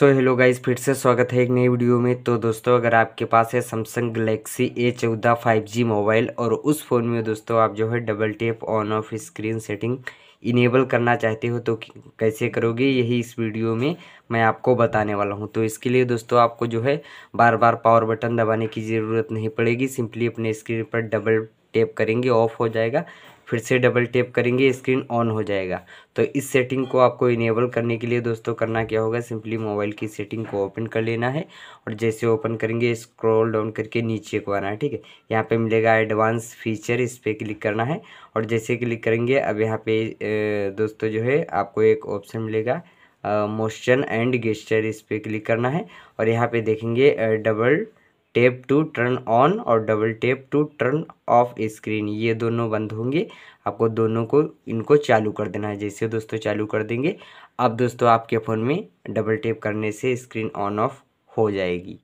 so hello guys फिर से स्वागत है एक नई वीडियो में तो दोस्तों अगर आपके पास है सैमसंग गलेक्सी ए चौदह फाइव जी मोबाइल और उस फ़ोन में दोस्तों आप जो है double tap on off screen setting enable करना चाहते हो तो कैसे करोगे यही इस वीडियो में मैं आपको बताने वाला हूं तो इसके लिए दोस्तों आपको जो है बार बार पावर बटन दबाने की ज़रूरत नहीं पड़ेगी सिंपली अपने स्क्रीन पर डबल टेप करेंगे ऑफ हो जाएगा फिर से डबल टेप करेंगे स्क्रीन ऑन हो जाएगा तो इस सेटिंग को आपको इनेबल करने के लिए दोस्तों करना क्या होगा सिंपली मोबाइल की सेटिंग को ओपन कर लेना है और जैसे ओपन करेंगे स्क्रॉल डाउन करके नीचे को आना है ठीक है यहाँ पे मिलेगा एडवांस फीचर इस पर क्लिक करना है और जैसे क्लिक करेंगे अब यहाँ पे दोस्तों जो है आपको एक ऑप्शन मिलेगा मोशन एंड गेस्टर इस पर क्लिक करना है और यहाँ पे देखेंगे double uh, tap to turn on और double tap to turn off screen ये दोनों बंद होंगे आपको दोनों को इनको चालू कर देना है जैसे दोस्तों चालू कर देंगे अब दोस्तों आपके फ़ोन में डबल टेप करने से स्क्रीन ऑन ऑफ हो जाएगी